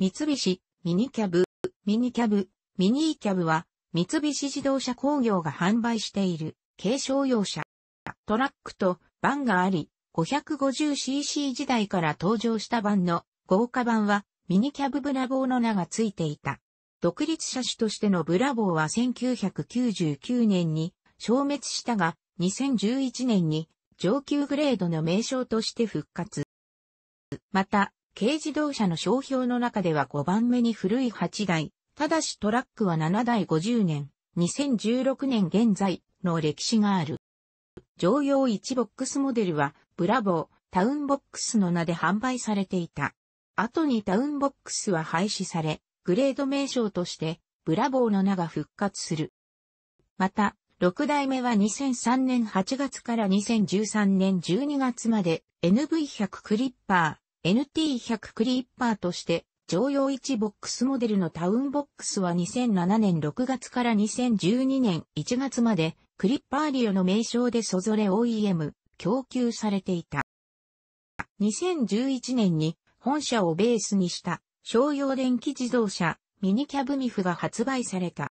三菱、ミニキャブ、ミニキャブ、ミニーキャブは、三菱自動車工業が販売している軽商用車。トラックとバンがあり、550cc 時代から登場したバンの豪華版はミニキャブブラボーの名がついていた。独立車種としてのブラボーは1999年に消滅したが、2011年に上級グレードの名称として復活。また、軽自動車の商標の中では5番目に古い8台、ただしトラックは7台50年、2016年現在の歴史がある。常用1ボックスモデルは、ブラボー、タウンボックスの名で販売されていた。後にタウンボックスは廃止され、グレード名称として、ブラボーの名が復活する。また、6代目は2003年8月から2013年12月まで NV100 クリッパー、NT100 クリッパーとして常用1ボックスモデルのタウンボックスは2007年6月から2012年1月までクリッパーリオの名称でそぞれ OEM 供給されていた。2011年に本社をベースにした商用電気自動車ミニキャブミフが発売された。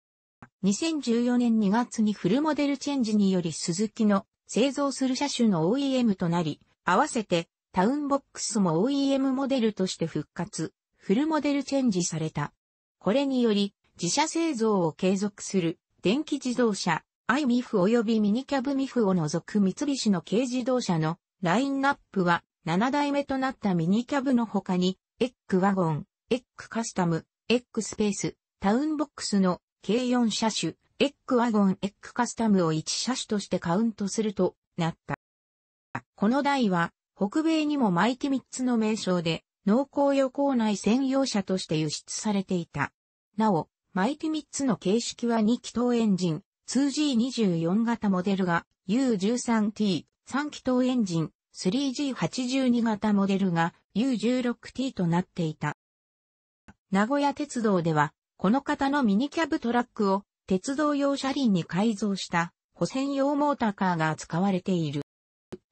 2014年2月にフルモデルチェンジによりスズキの製造する車種の OEM となり、合わせてタウンボックスも OEM モデルとして復活、フルモデルチェンジされた。これにより、自社製造を継続する、電気自動車、i ミフ及びミニキャブミフを除く三菱の軽自動車のラインナップは、7代目となったミニキャブの他に、エッグワゴン、エッグカスタム、エッグスペース、タウンボックスの計4車種、エッグワゴン、エッグカスタムを1車種としてカウントするとなった。この台は北米にもマイティミッツの名称で、農耕旅行内専用車として輸出されていた。なお、マイティミッツの形式は2気筒エンジン、2G24 型モデルが U13T、3気筒エンジン、3G82 型モデルが U16T となっていた。名古屋鉄道では、この型のミニキャブトラックを鉄道用車輪に改造した保線用モーターカーが使われている。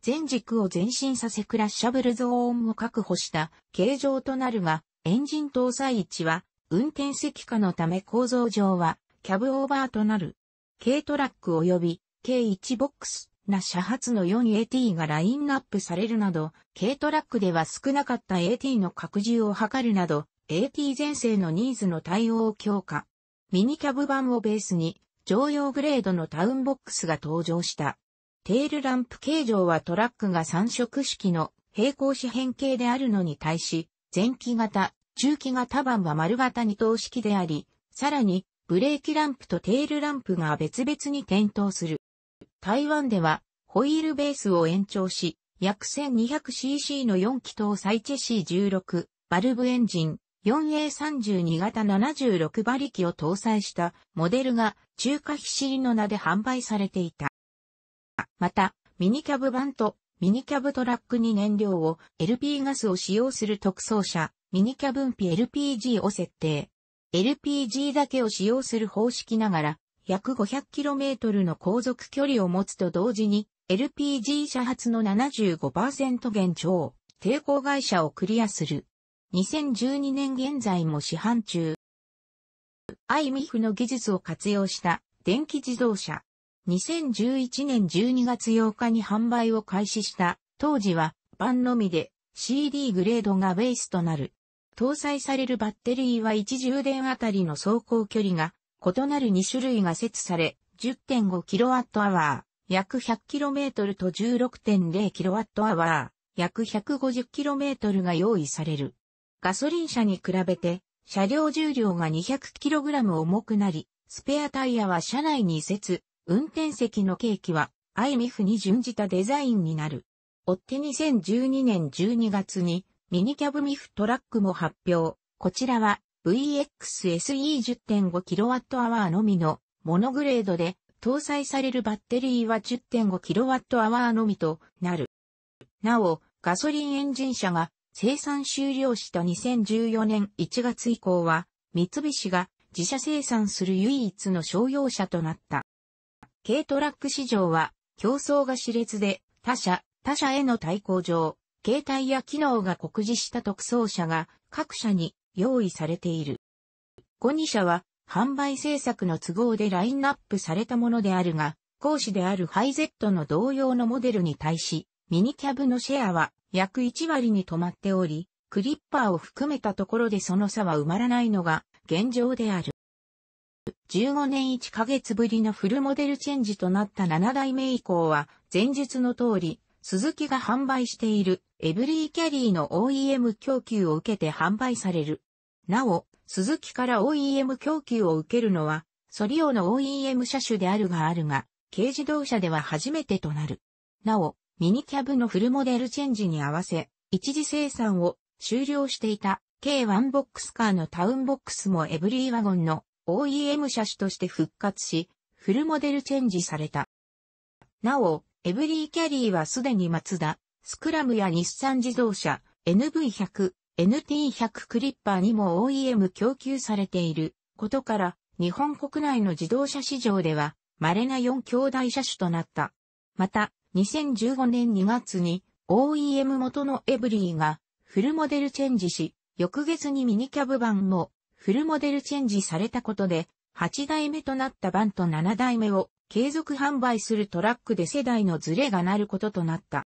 全軸を前進させクラッシャブルゾーンを確保した形状となるが、エンジン搭載位置は運転席下のため構造上はキャブオーバーとなる。軽トラック及び軽1ボックスな車発の 4AT がラインナップされるなど、軽トラックでは少なかった AT の拡充を図るなど、AT 前世のニーズの対応を強化。ミニキャブ版をベースに、常用グレードのタウンボックスが登場した。テールランプ形状はトラックが三色式の平行四辺形であるのに対し、前期型、中期型版は丸型二等式であり、さらに、ブレーキランプとテールランプが別々に点灯する。台湾では、ホイールベースを延長し、約 1200cc の4気筒サイチェ C16、バルブエンジン、4A32 型76馬力を搭載したモデルが中華ひシリの名で販売されていた。また、ミニキャブ版とミニキャブトラックに燃料を LP ガスを使用する特装車、ミニキャブンピ LPG を設定。LPG だけを使用する方式ながら、約 500km の航続距離を持つと同時に、LPG 車発の75%減超、抵抗会社をクリアする。2012年現在も市販中。IMIF の技術を活用した電気自動車、2011年12月8日に販売を開始した、当時は、ンのみで CD グレードがベースとなる。搭載されるバッテリーは1充電あたりの走行距離が異なる2種類が設され、10.5kWh、約 100km と 16.0kWh、約 150km が用意される。ガソリン車に比べて、車両重量が 200kg 重くなり、スペアタイヤは車内に移設、運転席のケーキは、アイミフに準じたデザインになる。追って2012年12月に、ミニキャブミフトラックも発表。こちらは、VXSE10.5kWh のみの、モノグレードで、搭載されるバッテリーは 10.5kWh のみとなる。なお、ガソリンエンジン車が生産終了した2014年1月以降は、三菱が自社生産する唯一の商用車となった。軽トラック市場は競争が熾烈で他社、他社への対抗上、携帯や機能が酷似した特装車が各社に用意されている。ゴ2社は販売政策の都合でラインナップされたものであるが、講師であるハイゼットの同様のモデルに対し、ミニキャブのシェアは約1割に止まっており、クリッパーを含めたところでその差は埋まらないのが現状である。15年1ヶ月ぶりのフルモデルチェンジとなった7代目以降は、前述の通り、鈴木が販売しているエブリーキャリーの OEM 供給を受けて販売される。なお、鈴木から OEM 供給を受けるのは、ソリオの OEM 車種であるがあるが、軽自動車では初めてとなる。なお、ミニキャブのフルモデルチェンジに合わせ、一時生産を終了していた K1 ボックスカーのタウンボックスもエブリーワゴンの OEM 車種として復活し、フルモデルチェンジされた。なお、エブリーキャリーはすでにマツダ、スクラムや日産自動車、NV100、NT100 クリッパーにも OEM 供給されていることから、日本国内の自動車市場では、稀な4兄弟車種となった。また、2015年2月に OEM 元のエブリーがフルモデルチェンジし、翌月にミニキャブ版もフルモデルチェンジされたことで、8代目となったバンと7代目を継続販売するトラックで世代のズレがなることとなった。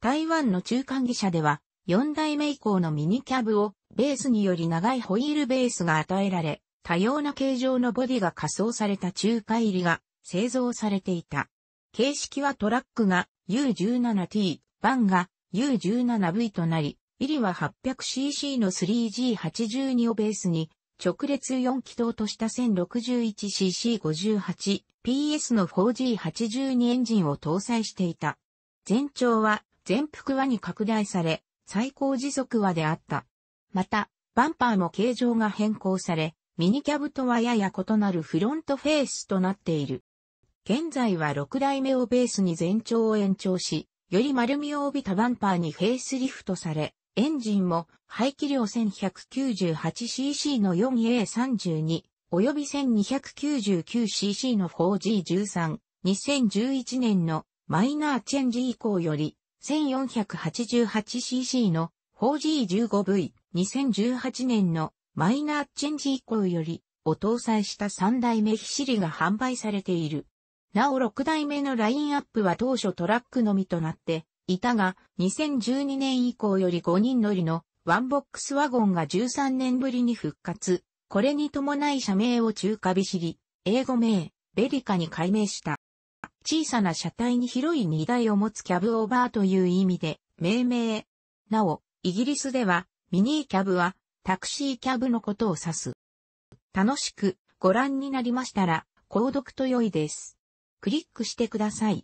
台湾の中間技者では、4代目以降のミニキャブをベースにより長いホイールベースが与えられ、多様な形状のボディが仮装された中華入りが製造されていた。形式はトラックが U17T、バンが U17V となり、イリは 800cc の 3G82 をベースに、直列4気筒とした 1061cc58PS の 4G82 エンジンを搭載していた。全長は全幅輪に拡大され、最高時速輪であった。また、バンパーも形状が変更され、ミニキャブとはやや異なるフロントフェースとなっている。現在は6代目をベースに全長を延長し、より丸みを帯びたバンパーにフェースリフトされ、エンジンも排気量 1198cc の 4A32 及び 1299cc の 4G13、2011年のマイナーチェンジ以降より 1488cc の 4G15V、2018年のマイナーチェンジ以降よりを搭載した3代目ひしりが販売されている。なお6代目のラインアップは当初トラックのみとなって、いたが、2012年以降より5人乗りのワンボックスワゴンが13年ぶりに復活。これに伴い社名を中華びしり、英語名、ベリカに改名した。小さな車体に広い荷台を持つキャブオーバーという意味で、命名。なお、イギリスでは、ミニーキャブは、タクシーキャブのことを指す。楽しくご覧になりましたら、購読と良いです。クリックしてください。